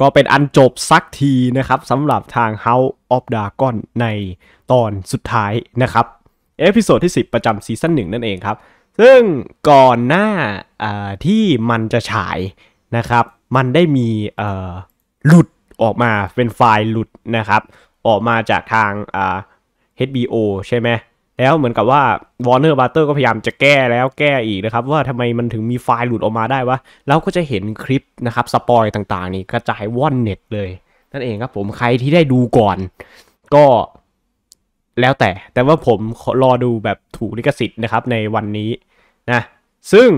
ก็เป็นอันจบสักทีนะครับสำหรับทาง House of Dragon ในตอนสุดท้ายนะครับ เอพิโซดที่ 10 ประจำซีซั่น1นั่นเองครับ ซึ่งก่อนหน้าที่มันจะฉายนะครับ มันได้มีหลุดออกมาเป็นไฟล์หลุดนะครับ ออกมาจากทาง HBO ใช่ไหมแล้วเหมือนกับว่าวอร์เนอร์บัตเตอร์ก็พยายามจะแก้แล้วแก้อีกนะครับ ว่าทำไมมันถึงมีไฟล์หลุดออกมาได้วะเราก็จะเห็นคลิปนะครับ สปอยต่างๆ นี่กระจายว่อนเน็ตเลย นั่นเองครับผมใครที่ได้ดูก่อนก็แล้วแต่แต่ว่าผมรอดูแบบถูกลิขสิทธิ์นะครับในวันนี้นะ ซึ่ง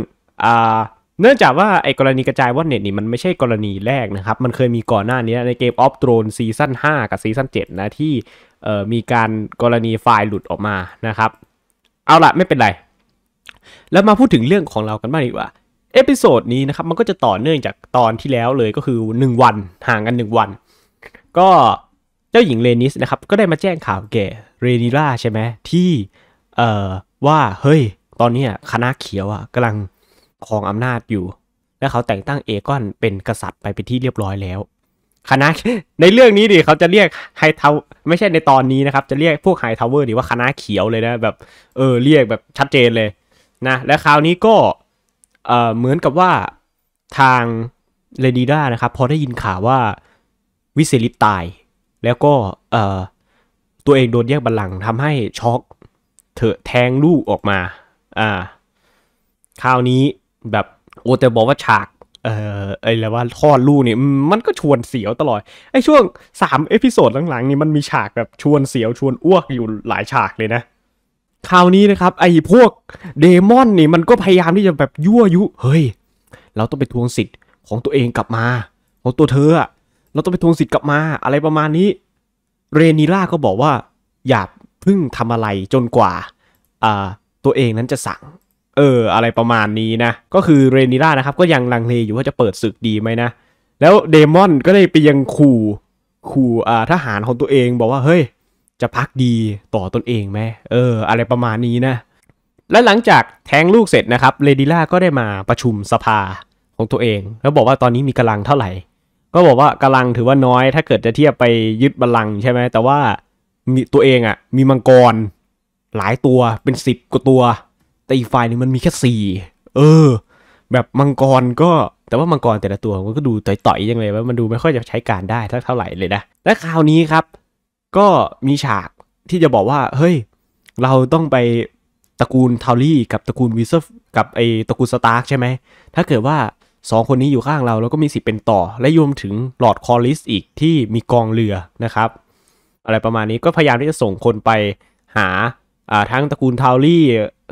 เนื่องจากว่าไอ้กรณีกระจายว่อนเน็ตนี่ มันไม่ใช่กรณีแรกนะครับ มันเคยมีก่อนหน้านี้ในเกมออฟโดรนซีซั่น5กับซีซั่น7นะที่มีการกรณีไฟล์หลุดออกมานะครับ เอาละไม่เป็นไร แล้วมาพูดถึงเรื่องของเรากันบ้างดีกว่า เอพิโซดนี้นะครับมันก็จะต่อเนื่องจากตอนที่แล้วเลยก็คือ1วัน ห่างกัน1วัน ก็เจ้าหญิงเรนิสนะครับก็ได้มาแจ้งข่าวแก่เรนิล่าใช่ไหม ที่เอ่อว่าเฮ้ย ตอนนี้คณะเขียวอ่ะกำลังครองอำนาจอยู่ และเขาแต่งตั้งเอกอนเป็นกษัตริย์ไปเป็นที่เรียบร้อยแล้วคณะในเรื่องนี้ดิเขาจะเรียกไฮเทาไม่ใช่ในตอนนี้นะครับจะเรียกพวกไฮทาวเวอร์ดีว่าคณะเขียวเลยนะ แบบ เออ เรียกแบบชัดเจนเลยนะ และคราวนี้ก็เออเหมือนกับว่าทางเรดีด้านะครับ พอได้ยินข่าวว่าวิเซลิตตาย แล้วก็เออตัวเองโดนแยกบัลลังก์ทำให้ช็อกเถอะแทงลูกออกมา อ่าคราวนี้แบบ โอแต่บอกว่าฉากเอ่อไอ้แล้วว่าคลอดลูกนี่มันก็ชวนเสียวตลอดไอ้ช่วงสามเอพิโซดหลังๆ นี่มันมีฉากแบบชวนเสียว ชวนอ้วกอยู่หลายฉากเลยนะคราวนี้นะครับไอ้พวกเดมอนนี่มันก็พยายามที่จะแบบยั่วยุ เฮ้ยเราต้องไปทวงสิทธิ์ของตัวเองกลับมาของตัวเธออะเราต้องไปทวงสิทธิ์กลับมา อะไรประมาณนี้เรนีล่าก็บอกว่า อย่าพึ่งทำอะไรจนกว่าตัวเองนั้นจะสั่งเอออะไรประมาณนี้นะก็คือเรนิล่านะครับก็ยังลังเลอยู่ว่าจะเปิดศึกดีไหมนะแล้วเดมอนก็ได้ไปยังขู่ขู่อ่าทหารของตัวเองบอกว่าเฮ้ยจะพักดีต่อตนเองไหมเออ อะไรประมาณนี้นะและหลังจากแทงลูกเสร็จนะครับเรดิล่าก็ได้มาประชุมสภาของตัวเองแล้วบอกว่าตอนนี้มีกำลังเท่าไหร่ ก็บอกว่ากำลังถือว่าน้อย ถ้าเกิดจะเทียบไปยึดบัลลังก์ใช่ไหมแต่ว่ามีตัวเองอะ่ะ มีมังกรหลายตัวเป็นสิบกว่าตัวแต่อีกฝ่ายหนึ่งมันมีแค่สี่เออ แบบมังกรก็แต่ว่ามังกรแต่ละตัวมันก็ดูต่อยๆยังไงว่ามันดูไม่ค่อยจะใช้การได้เท่าไหร่เลยนะ และคราวนี้ครับ ก็มีฉากที่จะบอกว่าเฮ้ยเราต้องไปตระกูลทาวลี่กับตระกูลวิเซฟ์กับไอตระกูลสตาร์กใช่ไหม ถ้าเกิดว่า 2 คนนี้อยู่ข้างเราเราก็มีสิทธิ์เป็นต่อ และรวมถึงหลอดคอลิสอีกที่มีกองเรือนะครับ อะไรประมาณนี้ก็พยายามที่จะส่งคนไปหาอ่าทั้งตระกูลทาวลี่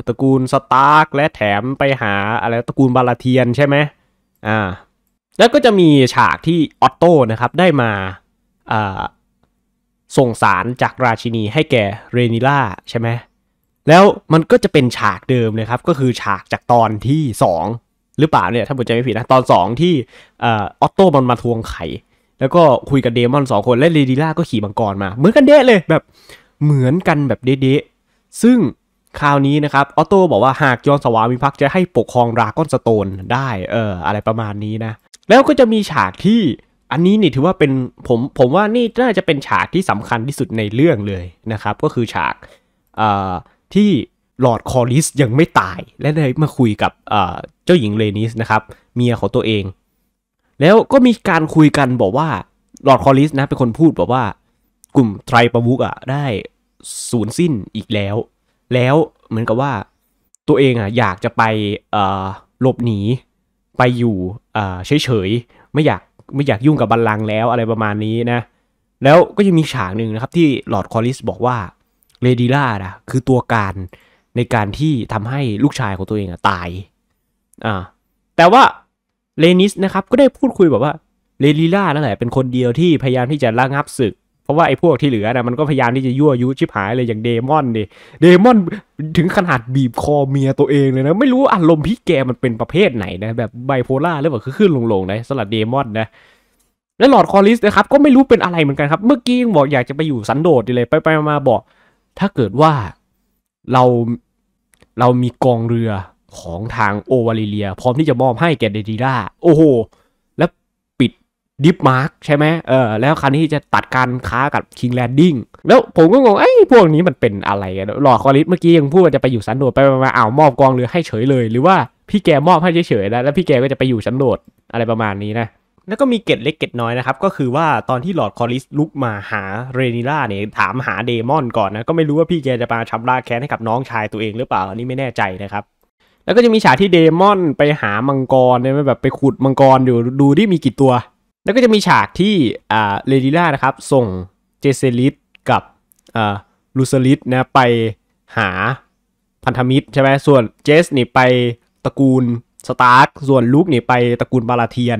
ตระกูลสตาร์กและแถมไปหาอะไรตระกูลบาลาเทียนใช่ไหมอ่าแล้วก็จะมีฉากที่ออตโต้นะครับได้มาอ่าส่งสารจากราชินีให้แก่เรนิล่าใช่ไหมแล้วมันก็จะเป็นฉากเดิมเลยครับก็คือฉากจากตอนที่ 2 หรือเปล่าเนี่ยถ้าผมจำไม่ผิดนะ ตอน 2 ที่ออตโต้มันมาทวงไข่แล้วก็คุยกับเดมอนสองคนและเรนิล่าก็ขี่มังกรมา เหมือนกันเดะเลยแบบเหมือนกันแบบเดะซึ่งคราวนี้นะครับ ออโต้บอกว่าหากยอนสวามิภักดิ์จะให้ปกครองราก้อนสโตนได้ เออ อะไรประมาณนี้นะ แล้วก็จะมีฉากที่ อันนี้นี่ถือว่าเป็นผมผมว่านี่น่าจะเป็นฉากที่สำคัญที่สุดในเรื่องเลยนะครับ ก็คือฉากที่หลอดคอริสยังไม่ตาย และได้มาคุยกับเจ้าหญิงเลนิสนะครับเมียของตัวเอง แล้วก็มีการคุยกันบอกว่าหลอดคอริสนะเป็นคนพูดบอกว่ากลุ่มไทรประมุกอะได้สูญสิ้นอีกแล้ว แล้วเหมือนกับว่าตัวเองอ่ะอยากจะไปหลบหนี ไปอยู่เฉยๆ ไม่อยากไม่อยากยุ่งกับบัลลังก์แล้วอะไรประมาณนี้นะ แล้วก็ยังมีฉากหนึ่งนะครับที่ลอร์ดคอลิสบอกว่าเลดีล่านะคือตัวการในการที่ทำให้ลูกชายของตัวเองอ่ะตายอ่าแต่ว่าเลนิสนะครับก็ได้พูดคุยแบบว่าเลดีล่านั่นแหละเป็นคนเดียวที่พยายามที่จะระงับศึกเพราะว่าไอ้พวกที่เหลือนะมันก็พยายามที่จะยั่วยุชิบหายเลยอย่างเดมอนดิเดมอนถึงขนาดบีบคอเมียตัวเองเลยนะ ไม่รู้อารมณ์พี่แกมันเป็นประเภทไหนนะ แบบไบโพล่าหรือว่าคือขึ้นลงๆนะสลัดเดมอนนะ และหลอดคอริสนะครับก็ไม่รู้เป็นอะไรเหมือนกันครับเมื่อกี้บอกอยากจะไปอยู่สันโดษเลย ไปๆมาบอกถ้าเกิดว่าเราเรามีกองเรือของทางโอวาลิเลีย พร้อมที่จะมอบให้แกเดดีล่าโอ้โหดิฟมาร์กใช่ไหมเออ แล้วคราวนี้จะตัดการค้ากับคิงแลนดิ้ง แล้วผมก็งงไอ้พวกนี้มันเป็นอะไรกันหลอกคอริสเมื่อกี้ยังพูดว่าจะไปอยู่สันโดษไปมาอ้าวมอบกองเรือให้เฉยเลย หรือว่าพี่แกมอบให้เฉยๆแล้ว แล้วพี่แกก็จะไปอยู่สันโดษอะไรประมาณนี้นะ แล้วก็มีเกตเล็กเกตน้อยนะครับ ก็คือว่าตอนที่หลอดคอริสลุกมาหาเรนิล่าเนี่ยถามหาเดมอน ก่อนนะ ก็ไม่รู้ว่าพี่แกจะมาชำระแค้นให้กับน้องชายตัวเอง หรือเปล่าอันนี้ไม่แน่ใจนะครับ แล้วก็จะมีฉากที่เดมอนไปหามังกรเนี่ยแบบไปขุดมังกรอยู่ดูที่มีกี่ตัวแล้วก็จะมีฉากที่อ่าเลดิล่านะครับส่งเจเซลิสกับอ่าลูซลิสนะไปหาพันธมิตรใช่ไหมส่วนเจสนี่ไปตระกูลสตาร์กส่วนลูกนี่ไปตระกูลบาลาเทียน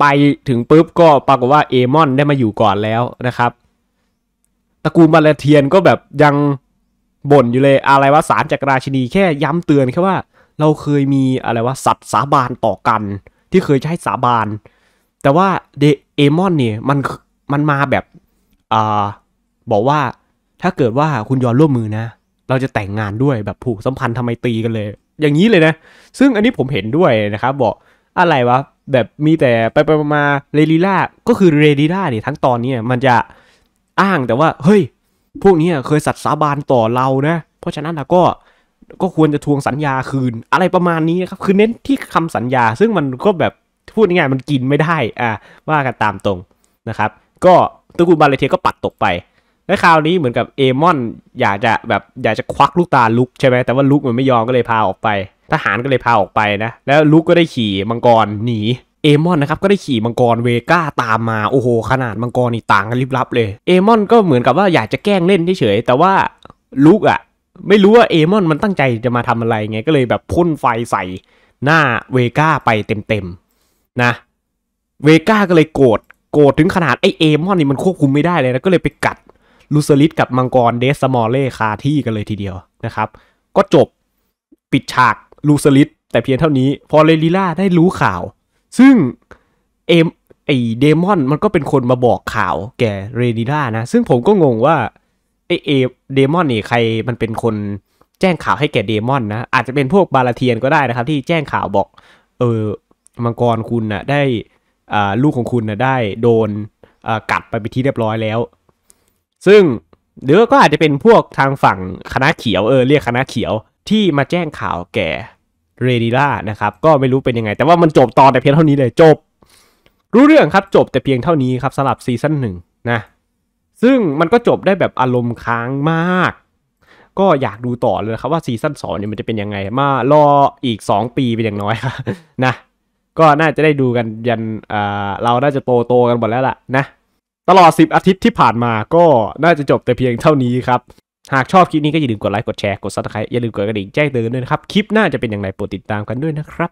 ไปถึงปุ๊บก็ปรากฏว่าเอมอนได้มาอยู่ก่อนแล้วนะครับ ตระกูลบาลาเทียนก็แบบยังบ่นอยู่เลยอะไรว่าสารจากราชินีแค่ย้ำเตือนแค่ว่าเราเคยมีอะไรว่าสัตว์สาบานต่อกัน ที่เคยใช้สาบานแต่ว่าเดเอมอนเนี่ยมันมันมาแบบอ่าบอกว่าถ้าเกิดว่าคุณยอนร่วมมือนะเราจะแต่งงานด้วยแบบผูกสัมพันธ์ทำไมตีกันเลย อย่างนี้เลยนะ ซึ่งอันนี้ผมเห็นด้วยนะครับ บอกอะไรวะแบบมีแต่ไปไปมาเรลิล่าก็คือเรดิล่าเนี่ยทั้งตอนนี้มันจะอ้างแต่ว่า เฮ้ย พวกนี้เคยสัตย์สาบานต่อเรานะ เพราะฉะนั้นเราก็ก็ควรจะทวงสัญญาคืน อะไรประมาณนี้ครับคือเน้นที่คำสัญญา ซึ่งมันก็แบบพูดง่ายๆมันกินไม่ได้ อ่า ว่ากันตามตรงนะครับ ก็ตระกูลบาเลเทียก็ปัดตกไป และคราวนี้เหมือนกับเอมอน อยากจะแบบอยากจะควักลูกตาลุกใช่ไหมแต่ว่าลุกมันไม่ยอมก็เลยพาออกไป ทหารก็เลยพาออกไปนะ แล้วลุกก็ได้ขี่มังกรหนี เอมอนนะครับก็ได้ขี่มังกรเวก้าตามมา โอ้โห ขนาดมังกรนี่ต่างกันลิบลับเลย เอมอนก็เหมือนกับว่าอยากจะแกล้งเล่นเฉย แต่ว่าลุกอะ่ะไม่รู้ว่าเอมอนมันตั้งใจจะมาทำอะไรไง ก็เลยแบบพ่นไฟใส่หน้าเวก้าไปเต็มๆนะเวก้าก็เลยโกรธโกรธถึงขนาดไอเอมอนนี่มันควบคุมไม่ได้เลยนะก็เลยไปกัดลูซาริสกับมังกรเดสมอลเล่คาที่กันเลยทีเดียวนะครับก็จบปิดฉากลูซาริสแต่เพียงเท่านี้ พอเลลิล่าได้รู้ข่าว ซึ่ง เอมไอเดมอนมันก็เป็นคนมาบอกข่าวแกเรนิล่านะ ซึ่งผมก็งงว่าไอเอเดมอนนี่ใครมันเป็นคนแจ้งข่าวให้แกเดมอนนะอาจจะเป็นพวกบาลาเทียนก็ได้นะครับที่แจ้งข่าวบอกเออมังกรคุณน่ะได้ลูกของคุณน่ะได้โดนกัดไปไปที่เรียบร้อยแล้ว ซึ่ง หรือก็อาจจะเป็นพวกทางฝั่งคณะเขียวเออเรียกคณะเขียวที่มาแจ้งข่าวแก่เรดิล่านะครับก็ไม่รู้เป็นยังไง แต่ว่ามันจบตอนแต่เพียงเท่านี้เลยจบ รู้เรื่องครับจบแต่เพียงเท่านี้ครับ สลับซีซั่นหนึ่งนะ ซึ่งมันก็จบได้แบบอารมณ์ค้างมาก ก็อยากดูต่อเลยครับว่าซีซั่นงเนี่ยมันจะเป็นยังไงมารออีก 2 ปีเป็นอย่างน้อยนะก็น่าจะได้ดูกันยันอ่เรา น่าจะ โต โตกัน หมดแล้วล่ะ นะ ตลอด 10 อาทิตย์ ที่ผ่านมาก็น่าจะจบแต่เพียงเท่านี้ ครับ หาก ชอบ คลิปนี้ ก็ อย่าลืม กดไลค์ กดแชร์ กดซับสไครต์อย่าลืม กดกระดิ่งแจ้งเตือนด้วยนะครับ คลิปหน้าจะเป็นอย่างไรโปรดติดตามกันด้วยนะครับ